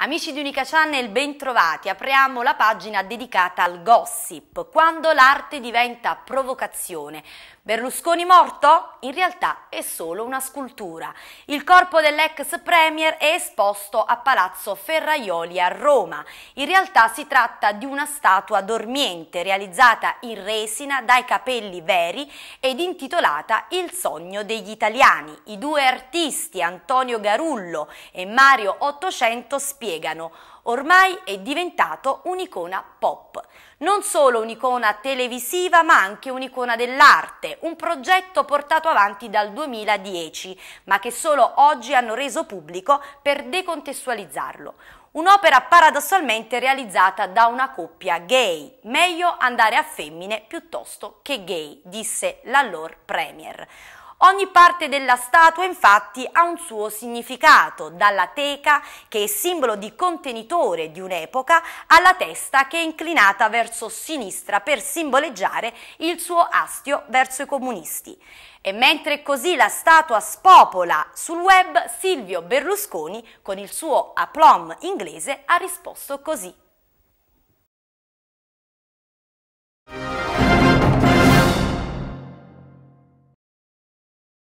Amici di Unica Channel, bentrovati. Apriamo la pagina dedicata al gossip. Quando l'arte diventa provocazione. Berlusconi morto? In realtà è solo una scultura. Il corpo dell'ex premier è esposto a Palazzo Ferraioli a Roma. In realtà si tratta di una statua dormiente realizzata in resina dai capelli veri ed intitolata Il sogno degli italiani. I due artisti, Antonio Garullo e Mario Ottocento, spiegano spiegano, ormai è diventato un'icona pop. Non solo un'icona televisiva ma anche un'icona dell'arte, un progetto portato avanti dal 2010 ma che solo oggi hanno reso pubblico per decontestualizzarlo. Un'opera paradossalmente realizzata da una coppia gay. Meglio andare a femmine piuttosto che gay, disse l'allor premier. Ogni parte della statua infatti ha un suo significato, dalla teca che è simbolo di contenitore di un'epoca alla testa che è inclinata verso sinistra per simboleggiare il suo astio verso i comunisti. E mentre così la statua spopola sul web, Silvio Berlusconi con il suo aplomb inglese ha risposto così.